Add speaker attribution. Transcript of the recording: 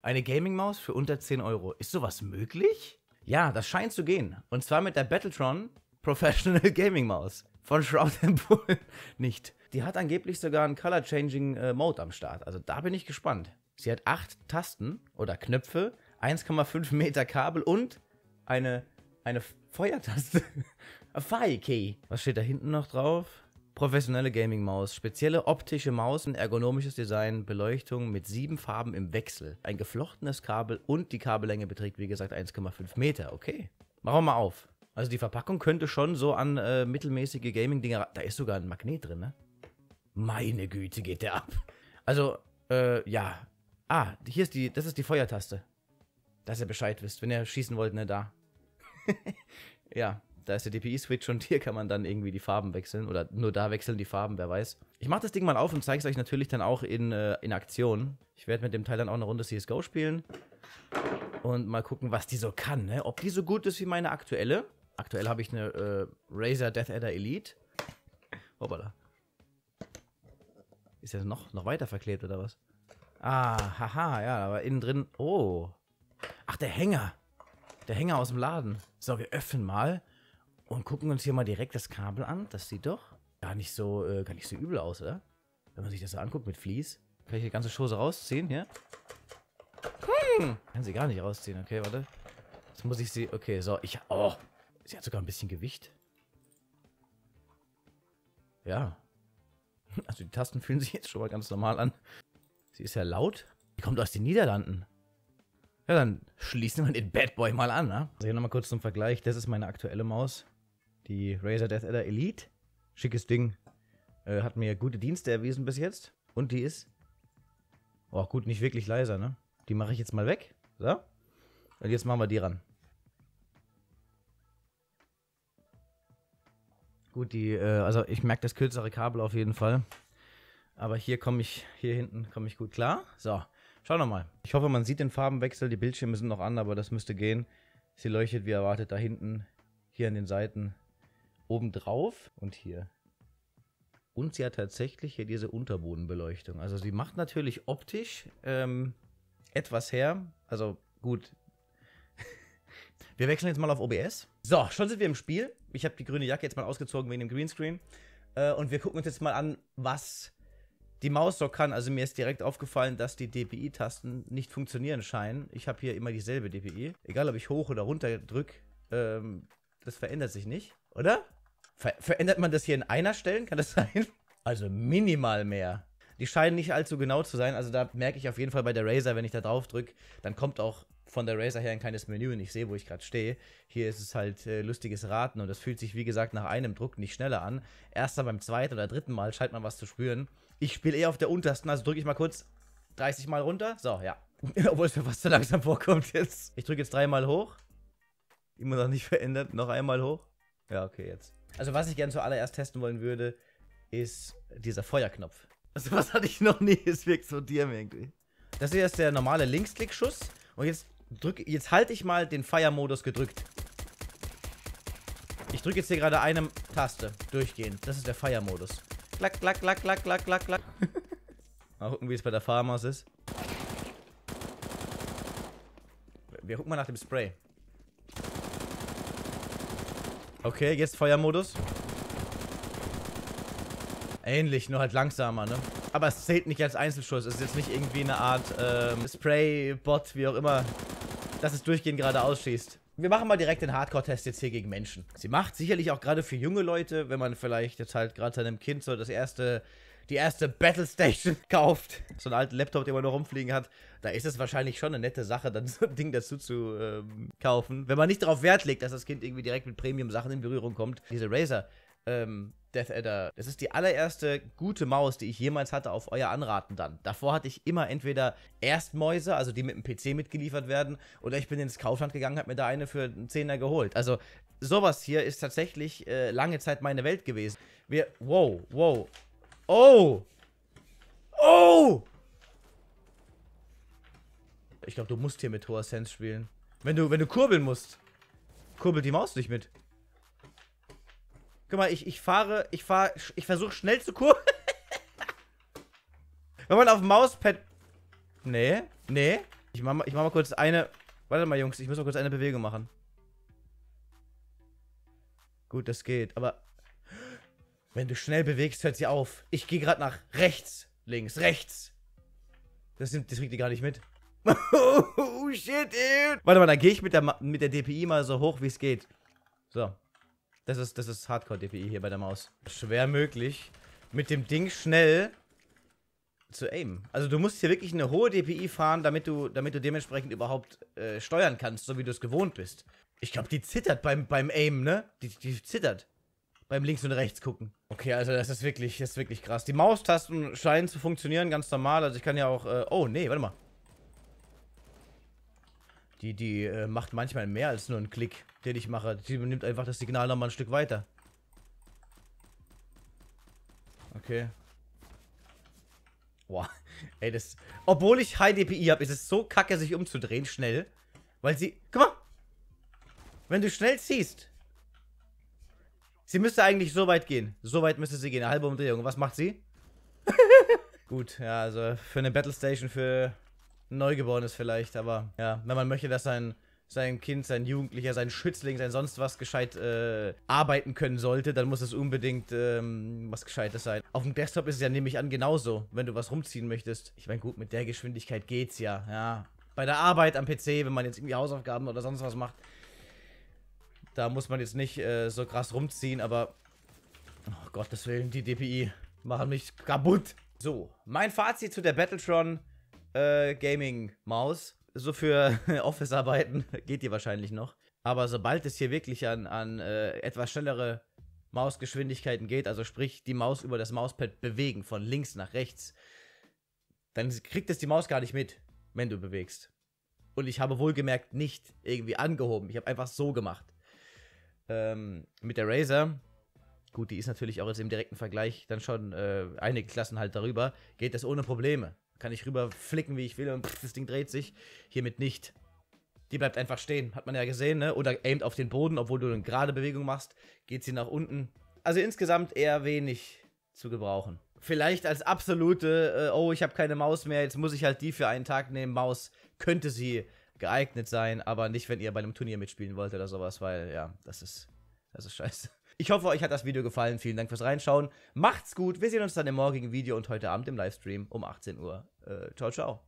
Speaker 1: Eine Gaming-Maus für unter 10 Euro. Ist sowas möglich? Ja, das scheint zu gehen. Und zwar mit der Battletron Professional Gaming Maus von Shroud Bull nicht. Die hat angeblich sogar einen Color Changing äh, Mode am Start. Also da bin ich gespannt. Sie hat acht Tasten oder Knöpfe, 1,5 Meter Kabel und eine, eine Feuertaste. A Fire Key. Was steht da hinten noch drauf? Professionelle Gaming-Maus, spezielle optische Maus, ergonomisches Design, Beleuchtung mit sieben Farben im Wechsel, ein geflochtenes Kabel und die Kabellänge beträgt wie gesagt 1,5 Meter. Okay, machen wir mal auf. Also die Verpackung könnte schon so an äh, mittelmäßige Gaming-Dinger. Da ist sogar ein Magnet drin, ne? Meine Güte, geht der ab. Also, äh, ja. Ah, hier ist die, das ist die Feuertaste. Dass ihr Bescheid wisst, wenn ihr schießen wollt, ne, da. ja, da ist der DPI-Switch und hier kann man dann irgendwie die Farben wechseln oder nur da wechseln die Farben, wer weiß. Ich mache das Ding mal auf und zeige es euch natürlich dann auch in, äh, in Aktion. Ich werde mit dem Teil dann auch eine Runde CSGO spielen und mal gucken, was die so kann, ne? Ob die so gut ist wie meine aktuelle. Aktuell habe ich eine äh, Razer Death Adder Elite. Hoppala. Ist ja noch, noch weiter verklebt oder was? Ah, haha, ja, aber innen drin. Oh. Ach, der Hänger. Der Hänger aus dem Laden. So, wir öffnen mal. Und gucken uns hier mal direkt das Kabel an. Das sieht doch gar nicht so, äh, gar nicht so übel aus, oder? Wenn man sich das so anguckt mit Vlies. Kann ich die ganze Schose rausziehen hier? Hm. Kann sie gar nicht rausziehen. Okay, warte. Jetzt muss ich sie... Okay, so. Ich... Oh. Sie hat sogar ein bisschen Gewicht. Ja. Also die Tasten fühlen sich jetzt schon mal ganz normal an. Sie ist ja laut. Die kommt aus den Niederlanden. Ja, dann schließen wir den Bad Boy mal an, ne? Also hier nochmal kurz zum Vergleich. Das ist meine aktuelle Maus. Die Razer Death Adder Elite. Schickes Ding. Äh, hat mir gute Dienste erwiesen bis jetzt. Und die ist... Oh, gut, nicht wirklich leiser, ne? Die mache ich jetzt mal weg. So. Und jetzt machen wir die ran. Gut, die, äh, also ich merke das kürzere Kabel auf jeden Fall. Aber hier komme ich, hier hinten komme ich gut klar. So, schauen wir mal. Ich hoffe, man sieht den Farbenwechsel. Die Bildschirme sind noch an, aber das müsste gehen. Sie leuchtet wie erwartet da hinten, hier an den Seiten obendrauf und hier. Und sie hat tatsächlich hier diese Unterbodenbeleuchtung. Also sie macht natürlich optisch ähm, etwas her. Also gut. wir wechseln jetzt mal auf OBS. So, schon sind wir im Spiel. Ich habe die grüne Jacke jetzt mal ausgezogen wegen dem Greenscreen. Äh, und wir gucken uns jetzt mal an, was die Maus so kann. Also mir ist direkt aufgefallen, dass die DPI-Tasten nicht funktionieren scheinen. Ich habe hier immer dieselbe DPI. Egal, ob ich hoch oder runter drücke, ähm, das verändert sich nicht, oder? Ver verändert man das hier in einer Stelle? Kann das sein? Also minimal mehr. Die scheinen nicht allzu genau zu sein. Also da merke ich auf jeden Fall bei der Razer, wenn ich da drauf drücke, dann kommt auch von der Razer her ein kleines Menü und ich sehe, wo ich gerade stehe. Hier ist es halt äh, lustiges Raten und das fühlt sich, wie gesagt, nach einem Druck nicht schneller an. Erst dann beim zweiten oder dritten Mal scheint man was zu spüren. Ich spiele eher auf der untersten, also drücke ich mal kurz 30 Mal runter. So, ja. Obwohl es mir fast zu langsam vorkommt jetzt. Ich drücke jetzt dreimal hoch. Immer noch nicht verändert. Noch einmal hoch. Ja, okay, jetzt. Also was ich gerne zuallererst testen wollen würde, ist dieser Feuerknopf. Also was hatte ich noch nie, es wirkt so dir irgendwie. Das hier ist der normale Linksklickschuss und jetzt drück, jetzt halte ich mal den Fire-Modus gedrückt. Ich drücke jetzt hier gerade eine Taste durchgehen. Das ist der Fire-Modus. Klack, klack, klack, klack, klack, klack, klack. mal gucken, wie es bei der Farmers ist. Wir gucken mal nach dem Spray. Okay, jetzt Feuermodus. Ähnlich, nur halt langsamer, ne? Aber es zählt nicht als Einzelschuss. Es ist jetzt nicht irgendwie eine Art ähm, Spray-Bot, wie auch immer, dass es durchgehend gerade ausschießt. Wir machen mal direkt den Hardcore-Test jetzt hier gegen Menschen. Sie macht sicherlich auch gerade für junge Leute, wenn man vielleicht jetzt halt gerade seinem Kind so das erste die erste Battle Station kauft, so einen alten Laptop, den man noch rumfliegen hat, da ist es wahrscheinlich schon eine nette Sache, dann so ein Ding dazu zu ähm, kaufen. Wenn man nicht darauf Wert legt, dass das Kind irgendwie direkt mit Premium-Sachen in Berührung kommt. Diese Razer, ähm, Death Adder. Das ist die allererste gute Maus, die ich jemals hatte, auf euer Anraten dann. Davor hatte ich immer entweder Erstmäuse, also die mit dem PC mitgeliefert werden, oder ich bin ins Kaufland gegangen, habe mir da eine für einen Zehner geholt. Also sowas hier ist tatsächlich äh, lange Zeit meine Welt gewesen. Wir, wow, wow, Oh! Oh! Ich glaube, du musst hier mit hoher Sense spielen. Wenn du, wenn du kurbeln musst, kurbelt die Maus nicht mit. Guck mal, ich, ich fahre, ich fahre, ich versuche schnell zu kurbeln. wenn man auf Mauspad... Nee, nee. Ich mach, ich mach mal kurz eine... Warte mal, Jungs, ich muss mal kurz eine Bewegung machen. Gut, das geht, aber wenn du schnell bewegst, hört sie auf. Ich gehe gerade nach rechts, links, rechts. Das, nimmt, das kriegt die gar nicht mit. oh, shit, dude. Warte mal, dann gehe ich mit der, mit der DPI mal so hoch, wie es geht. So. Das ist, das ist Hardcore-DPI hier bei der Maus. Schwer möglich. Mit dem Ding schnell zu aimen. Also du musst hier wirklich eine hohe DPI fahren, damit du, damit du dementsprechend überhaupt äh, steuern kannst, so wie du es gewohnt bist. Ich glaube, die zittert beim, beim Aim, ne? Die, die zittert beim Links und Rechts gucken. Okay, also das ist wirklich, das ist wirklich krass. Die Maustasten scheinen zu funktionieren, ganz normal. Also ich kann ja auch, äh, oh nee, warte mal. Die, die äh, macht manchmal mehr als nur einen Klick, den ich mache. Die nimmt einfach das Signal nochmal ein Stück weiter. Okay. Boah, ey, das... Obwohl ich High DPI habe, ist es so kacke, sich umzudrehen schnell. Weil sie... Guck mal! Wenn du schnell ziehst, Sie müsste eigentlich so weit gehen. So weit müsste sie gehen. Eine halbe Umdrehung. was macht sie? Gut, ja, also für eine Battlestation für Neugeborenes vielleicht, aber ja, wenn man möchte, dass sein, sein Kind, sein Jugendlicher, sein Schützling, sein sonst was gescheit äh, arbeiten können sollte, dann muss es unbedingt ähm, was Gescheites sein. Auf dem Desktop ist es ja nämlich an genauso, wenn du was rumziehen möchtest. Ich meine, gut, mit der Geschwindigkeit geht's ja, ja. Bei der Arbeit am PC, wenn man jetzt irgendwie Hausaufgaben oder sonst was macht, da muss man jetzt nicht äh, so krass rumziehen, aber... Oh Gottes Willen, die DPI machen mich kaputt. So, mein Fazit zu der Battletron äh, Gaming Maus. So für Office-Arbeiten geht die wahrscheinlich noch. Aber sobald es hier wirklich an, an äh, etwas schnellere Mausgeschwindigkeiten geht, also sprich die Maus über das Mauspad bewegen, von links nach rechts, dann kriegt es die Maus gar nicht mit, wenn du bewegst. Und ich habe wohlgemerkt nicht irgendwie angehoben. Ich habe einfach so gemacht ähm, mit der Razer, gut, die ist natürlich auch jetzt im direkten Vergleich dann schon äh, einige Klassen halt darüber, geht das ohne Probleme. Kann ich rüber flicken, wie ich will und pff, das Ding dreht sich. Hiermit nicht. Die bleibt einfach stehen, hat man ja gesehen, ne? Oder aimt auf den Boden, obwohl du eine gerade Bewegung machst, geht sie nach unten. Also insgesamt eher wenig zu gebrauchen. Vielleicht als absolute, äh, oh, ich habe keine Maus mehr, jetzt muss ich halt die für einen Tag nehmen, Maus könnte sie geeignet sein, aber nicht, wenn ihr bei einem Turnier mitspielen wollt oder sowas, weil ja, das ist, das ist scheiße. Ich hoffe, euch hat das Video gefallen. Vielen Dank fürs Reinschauen. Macht's gut. Wir sehen uns dann im morgigen Video und heute Abend im Livestream um 18 Uhr. Äh, ciao, ciao.